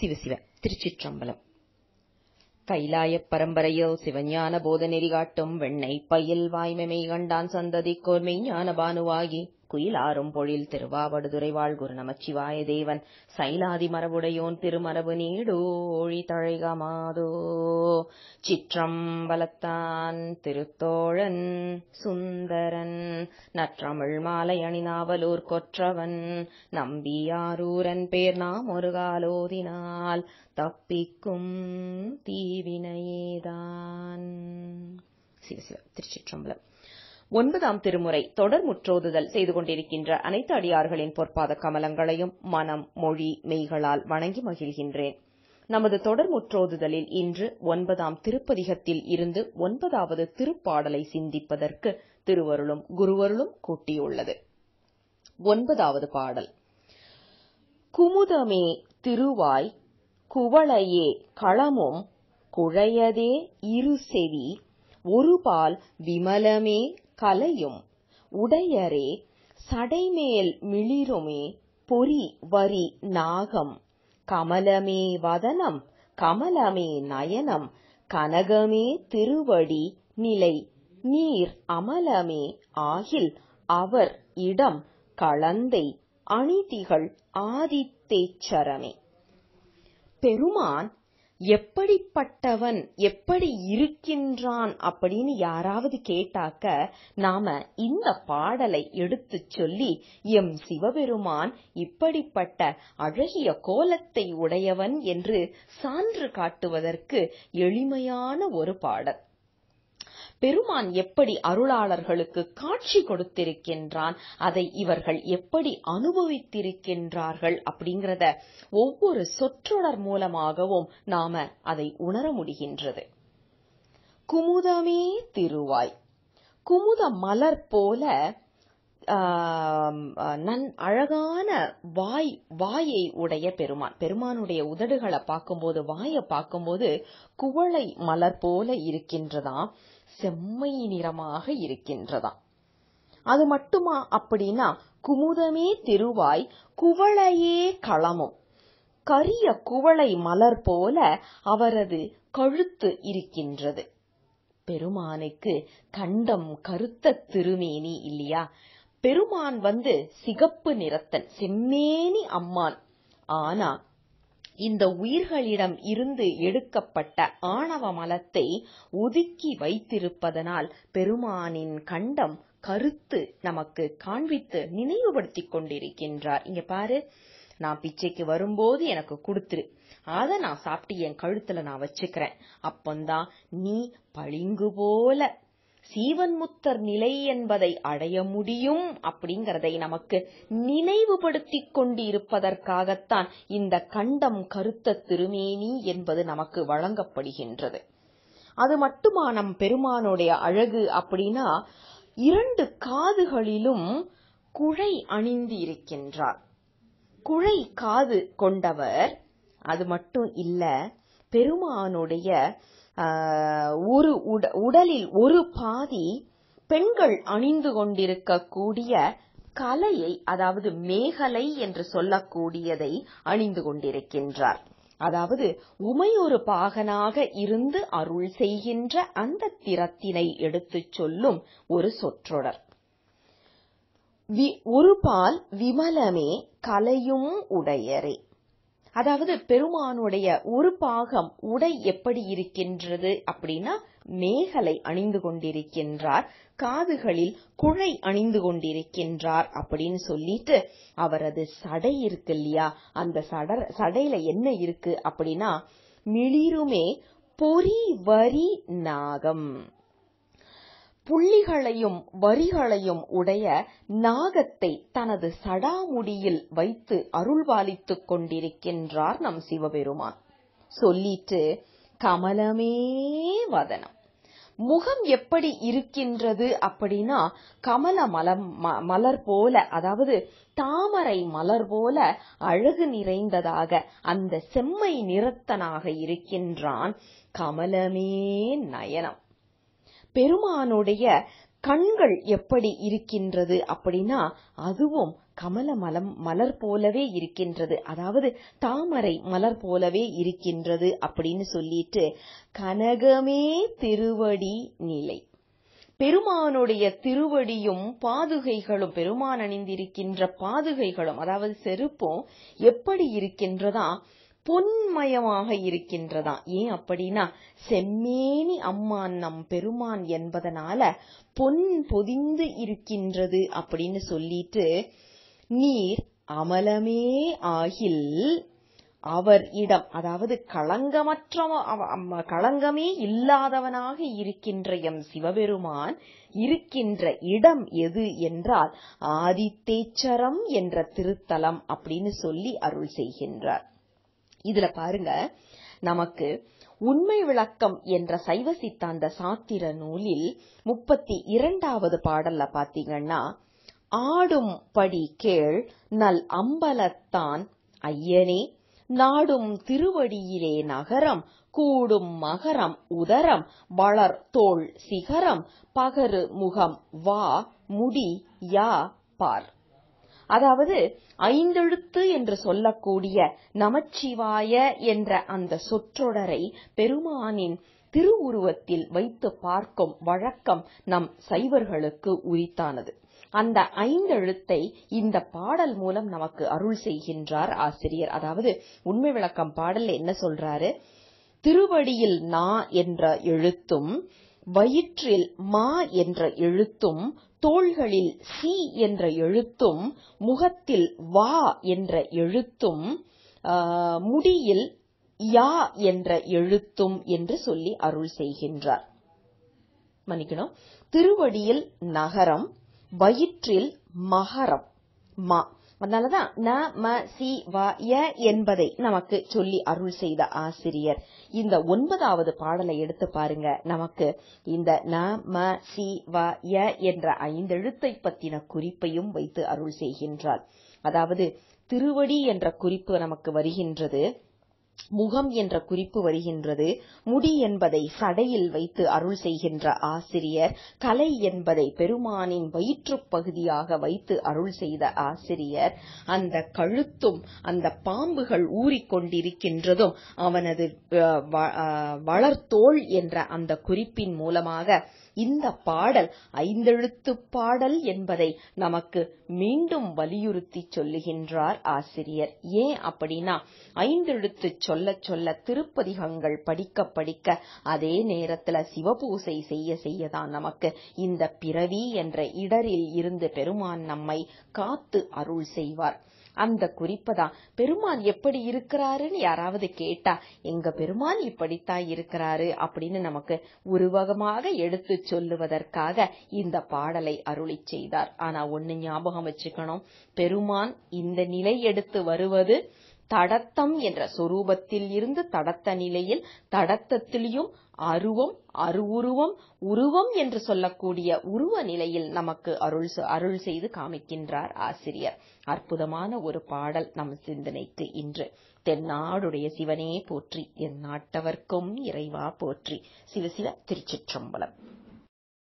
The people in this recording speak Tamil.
சிவசிவ திருச்சிற்றம்பலம் கைலாய பரம்பரையோ சிவஞான போத நெறிகாட்டும் வெண்ணை பயில் வாய்மை கண்டான் சந்ததி கோர்மை ஞான பானுவாகி ஆறும் பொழில் திருவாவடுதுறை வாழ்குரு நமச்சிவாய தேவன் சைலாதி மரபுடையோன் திருமரபு நீடோழி தழைக மாதோ சிற்றம்பலத்தான் திருத்தோழன் சுந்தரன் நற்றமிழ் மாலை அணிநாவலூர் கொற்றவன் நம்பியாரூரன் பேர் நாம் ஒரு காலோதினால் தப்பிக்கும் தீவினையேதான் சிவசிவ திருச்சிற்றம்பலம் ஒன்பதாம் திருமுறை தொடர் முற்றோதுதல் செய்து கொண்டிருக்கின்ற அனைத்து அடியார்களின் பொற்பாத கமலங்களையும் மனம் மொழி மெய்களால் வணங்கி மகிழ்கின்றேன் நமது தொடர் முற்றோதுதலில் இன்று ஒன்பதாம் திருப்பதிகத்தில் இருந்து ஒன்பதாவது திருப்பாடலை சிந்திப்பதற்கு திருவருளும் குருவருளும் கூட்டியுள்ளது ஒன்பதாவது பாடல் குமுதமே திருவாய் குவளையே களமும் குழையதே இரு செவி ஒருபால் விமலமே கலையும் உடையரே சடைமேல் மிளிருமே பொறி வரி நாகம் கமலமே வதனம் கமலமே நயனம் கனகமே திருவடி நிலை நீர் அமலமே ஆகில் அவர் இடம் களந்தை அணிதிகள் ஆதித்தேச்சரமே பெருமான் எப்படிப்பட்டவன் எப்படி இருக்கின்றான் அப்படின்னு யாராவது கேட்டாக்க நாம இந்த பாடலை எடுத்துச் சொல்லி எம் சிவபெருமான் இப்படிப்பட்ட அழகிய கோலத்தை உடையவன் என்று சான்று காட்டுவதற்கு எளிமையான ஒரு பாடல் பெருமான் எப்படி அருளாளர்களுக்கு காட்சி கொடுத்திருக்கின்றான் அதை இவர்கள் எப்படி அனுபவித்திருக்கின்றார்கள் அப்படிங்கிறத ஒவ்வொரு சொற்றொடர் மூலமாகவும் நாம அதை உணர முடிகின்றது குமுதமே திருவாய் குமுத மலர் போல நன் அழகான வாய் வாயை உடைய பெருமான் பெருமானுடைய உதடுகளை பார்க்கும்போது வாயை பார்க்கும்போது குவளை மலர் போல இருக்கின்றதான் செம்மை நிறமாக இருக்கின்றதாம் அது மட்டுமா அப்படின்னா குமுதமே திருவாய் குவளையே களமும் கரிய குவளை மலர் போல அவரது கழுத்து இருக்கின்றது பெருமானுக்கு கண்டம் கருத்த திருமேனி இல்லையா பெருமான் வந்து சிகப்பு நிறத்தன் செம்மேனி அம்மான் ஆனா இந்த உயிர்களிடம் இருந்து எடுக்கப்பட்ட ஆணவ மலத்தை ஒதுக்கி வைத்திருப்பதனால் பெருமானின் கண்டம் கருத்து நமக்கு காண்பித்து நினைவுபடுத்திக் கொண்டிருக்கின்றார் இங்க பாரு நான் பிச்சைக்கு வரும்போது எனக்கு கொடுத்துரு அத நான் சாப்பிட்டு என் கழுத்துல நான் வச்சுக்கிறேன் அப்பந்தான் நீ பளிங்கு போல சீவன்முத்தர் நிலை என்பதை அடைய முடியும் அப்படிங்கிறதை நமக்கு நினைவுபடுத்தி கொண்டு இருப்பதற்காகத்தான் இந்த கண்டம் கருத்த திருமேனி என்பது நமக்கு வழங்கப்படுகின்றது அது மட்டுமா நம் பெருமானுடைய அழகு அப்படின்னா இரண்டு காதுகளிலும் குழை அணிந்து இருக்கின்றார் குழை காது கொண்டவர் அது மட்டும் இல்ல பெருமானுடைய ஒரு உடலில் ஒரு பாதி பெண்கள் அணிந்து கொண்டிருக்கக்கூடிய கலையை அதாவது மேகலை என்று சொல்லக்கூடியதை அணிந்து கொண்டிருக்கின்றார் அதாவது உமையொரு பாகனாக இருந்து அருள் செய்கின்ற அந்த திறத்தினை எடுத்துச் சொல்லும் ஒரு சொற்றொடர் ஒரு பால் விமலமே கலையும் உடையரே அதாவது பெருமானுடைய ஒரு பாகம் உடை எப்படி இருக்கின்றது அப்படின்னா மேகலை அணிந்து கொண்டிருக்கின்றார் காதுகளில் குழை அணிந்து கொண்டிருக்கின்றார் அப்படின்னு சொல்லிட்டு அவரது சடை இருக்கு இல்லையா அந்த சட சடையில என்ன இருக்கு அப்படின்னா மிளிருமே பொறி வரி நாகம் புள்ளிகளையும் வரிகளையும் உடைய நாகத்தை தனது சடாமுடியில் வைத்து அருள்வாலித்துக் கொண்டிருக்கின்றார் நம் சிவபெருமான் சொல்லிட்டு கமலமே வதனம் முகம் எப்படி இருக்கின்றது அப்படின்னா கமல மலம் மலர் போல அதாவது தாமரை மலர் போல அழகு நிறைந்ததாக அந்த செம்மை நிறத்தனாக இருக்கின்றான் கமலமே நயனம் பெருமானுடைய கண்கள் எப்படி இருக்கின்றது அப்படின்னா அதுவும் கமல மலம் மலர் போலவே இருக்கின்றது அதாவது தாமரை மலர் போலவே இருக்கின்றது அப்படின்னு சொல்லிட்டு கனகமே திருவடி நிலை பெருமானுடைய திருவடியும் பாதுகைகளும் பெருமான் அணிந்திருக்கின்ற பாதுகைகளும் அதாவது செருப்பும் எப்படி இருக்கின்றதா பொன்மயமாக இருக்கின்றதா ஏன் அப்படின்னா செம்மேனி அம்மான் நம் பெருமான் என்பதனால பொன் பொதிந்து இருக்கின்றது அப்படின்னு சொல்லிட்டு நீர் அமலமே ஆகில் அவர் இடம் அதாவது களங்கமற்ற களங்கமே இல்லாதவனாக இருக்கின்ற எம் சிவபெருமான் இருக்கின்ற இடம் எது என்றால் ஆதித்தேச்சரம் என்ற திருத்தலம் அப்படின்னு சொல்லி அருள் செய்கின்றார் இதுல பாருங்க நமக்கு உண்மை விளக்கம் என்ற சைவ சித்தாந்த சாத்திர நூலில் முப்பத்தி இரண்டாவது பாடல்ல பாத்தீங்கன்னா ஆடும் படி கேள் நல் அம்பலத்தான் ஐயனே நாடும் திருவடியிலே நகரம் கூடும் மகரம் உதரம் வளர் தோல் சிகரம் பகரு முகம் வா முடி யா பார் அதாவது ஐந்தெழுத்து என்று சொல்லக்கூடிய நமச்சிவாய என்ற அந்த சொற்றொடரை பெருமானின் திருவுருவத்தில் வைத்து பார்க்கும் வழக்கம் நம் சைவர்களுக்கு உரித்தானது அந்த ஐந்தெழுத்தை இந்த பாடல் மூலம் நமக்கு அருள் செய்கின்றார் ஆசிரியர் அதாவது உண்மை விளக்கம் பாடல் என்ன சொல்றாரு திருவடியில் நா என்ற எழுத்தும் வயிற்றில் மா என்ற எழுத்தும் தோள்களில் சி என்ற எழுத்தும் முகத்தில் வா என்ற எழுத்தும் முடியில் யா என்ற எழுத்தும் என்று சொல்லி அருள் செய்கின்றார் மன்னிக்கணும் திருவடியில் நகரம் வயிற்றில் மகரம் மா அதனாலதான் ந ம சி வ ய என்பதை நமக்கு சொல்லி அருள் செய்த ஆசிரியர் இந்த ஒன்பதாவது பாடலை எடுத்து பாருங்க நமக்கு இந்த ந ம சி வ ய என்ற ஐந்தெழுத்தை பத்தின குறிப்பையும் வைத்து அருள் செய்கின்றார் அதாவது திருவடி என்ற குறிப்பு நமக்கு வருகின்றது முகம் என்ற குறிப்பு வருகின்றது முடி என்பதை சடையில் வைத்து அருள் செய்கின்ற ஆசிரியர் கலை என்பதை பெருமானின் வயிற்றுப் பகுதியாக வைத்து அருள் செய்த ஆசிரியர் அந்த கழுத்தும் அந்த பாம்புகள் ஊறிக்கொண்டிருக்கின்றதும் அவனது வளர்த்தோள் என்ற அந்த குறிப்பின் மூலமாக இந்த பாடல் ஐந்தெழுத்துப் பாடல் என்பதை நமக்கு மீண்டும் வலியுறுத்தி சொல்லுகின்றார் ஆசிரியர். ஏன் அப்படின்னா ஐந்தெழுத்து சொல்ல சொல்ல திருப்பதிகங்கள் படிக்க படிக்க அதே நேரத்துல சிவபூசை செய்ய செய்யதான் நமக்கு இந்த பிறவி என்ற இடரில் இருந்து பெருமான் நம்மை காத்து அருள் செய்வார். அந்த குறிப்பதான் பெருமான் எப்படி இருக்கிறாருன்னு யாராவது கேட்டா எங்க பெருமான் இப்படித்தான் இருக்கிறாரு அப்படின்னு நமக்கு உருவகமாக எடுத்து சொல்லுவதற்காக இந்த பாடலை அருளி செய்தார் ஆனா ஒன்னு ஞாபகம் வச்சுக்கணும் பெருமான் இந்த நிலை எடுத்து வருவது தடத்தம் என்ற சொரூபத்தில் இருந்து தடத்த நிலையில் தடத்தத்திலும் அருவம் அருவுருவம் உருவம் என்று சொல்லக்கூடிய உருவ நிலையில் நமக்கு அருள் அருள் செய்து காமிக்கின்றார் ஆசிரியர் அற்புதமான ஒரு பாடல் நம் சிந்தனைக்கு இன்று தென்னாடுடைய சிவனே போற்றி என் நாட்டவர்க்கும் இறைவா போற்றி சிவசிவ திருச்சிற்றம்பலம்